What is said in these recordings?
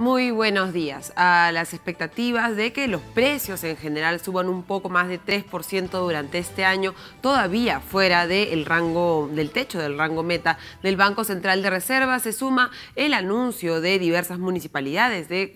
Muy buenos días. A las expectativas de que los precios en general suban un poco más de 3% durante este año, todavía fuera del rango del techo del rango meta del Banco Central de Reserva, se suma el anuncio de diversas municipalidades de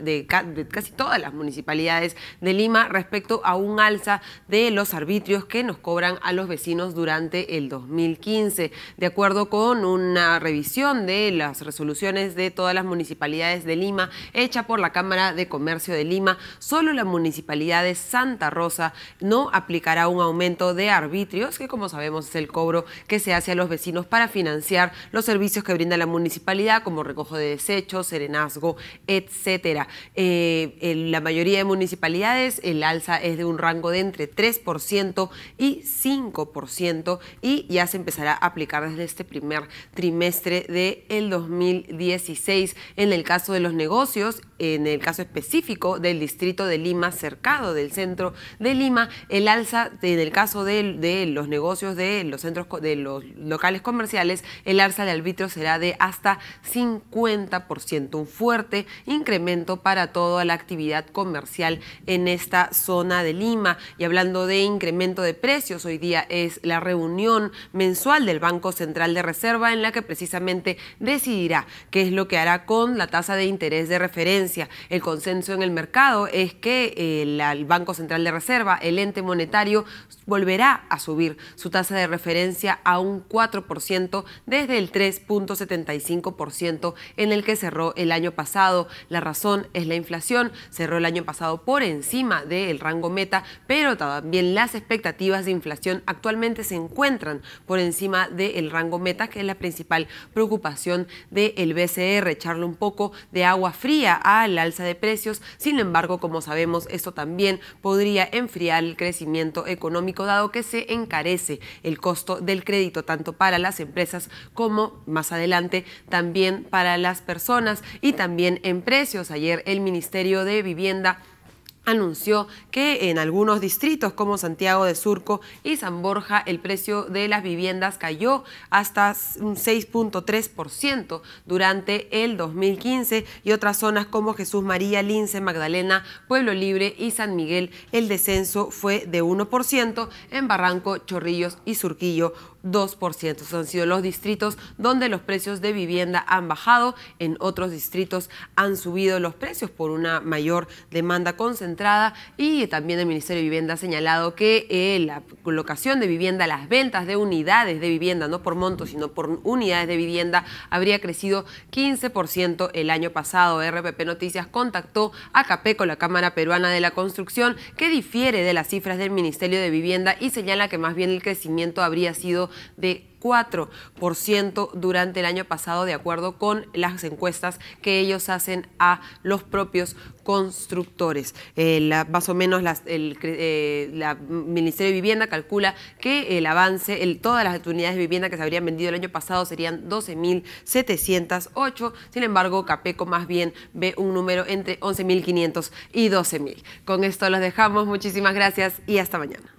de, casi todas las municipalidades de Lima respecto a un alza de los arbitrios que nos cobran a los vecinos durante el 2015, de acuerdo con una revisión de las resoluciones de todas las municipalidades de Lima Lima, hecha por la Cámara de Comercio de Lima, solo la municipalidad de Santa Rosa no aplicará un aumento de arbitrios, que como sabemos es el cobro que se hace a los vecinos para financiar los servicios que brinda la municipalidad, como recojo de desechos, serenazgo, etcétera. Eh, en la mayoría de municipalidades el alza es de un rango de entre 3% y 5% y ya se empezará a aplicar desde este primer trimestre del el 2016. En el caso de los negocios en el caso específico del distrito de Lima, cercado del centro de Lima, el alza en el caso de, los negocios de los centros de los locales comerciales, el alza de arbitrio será de hasta 50%, un fuerte incremento para toda la actividad comercial en esta zona de Lima. Y hablando de incremento de precios, hoy día es la reunión mensual del Banco Central de Reserva en la que precisamente decidirá qué es lo que hará con la tasa de interés de referencia el consenso en el mercado es que eh, el, Banco Central de Reserva, el ente monetario, volverá a subir su tasa de referencia a un 4% desde el 3.75% en el que cerró el año pasado. La razón es la inflación. Cerró el año pasado por encima del rango meta, pero también las expectativas de inflación actualmente se encuentran por encima del rango meta, que es la principal preocupación del BCR. Echarle un poco de agua fría a al alza de precios. Sin embargo, como sabemos, esto también podría enfriar el crecimiento económico, dado que se encarece el costo del crédito, tanto para las empresas como más adelante también para las personas y también en precios. Ayer el Ministerio de Vivienda anunció que en algunos distritos como Santiago de Surco y San Borja el precio de las viviendas cayó hasta un 6.3% durante el 2015 y otras zonas como Jesús María, Lince, Magdalena, Pueblo Libre y San Miguel el descenso fue de 1%, en Barranco, Chorrillos y Surquillo 2%. son han sido los distritos donde los precios de vivienda han bajado, en otros distritos han subido los precios por una mayor demanda concentrada y también el Ministerio de Vivienda ha señalado que eh, la colocación de vivienda, las ventas de unidades de vivienda, no por montos, sino por unidades de vivienda, habría crecido 15% el año pasado. RPP Noticias contactó a CAPECO, la Cámara Peruana de la Construcción, que difiere de las cifras del Ministerio de Vivienda y señala que más bien el crecimiento habría sido de 4% durante el año pasado, de acuerdo con las encuestas que ellos hacen a los propios constructores. Eh, más o menos el eh, la Ministerio de Vivienda calcula que el avance, todas las unidades de vivienda que se habrían vendido el año pasado serían 12.708, sin embargo Capeco más bien ve un número entre 11.500 y 12.000. Con esto los dejamos, muchísimas gracias y hasta mañana.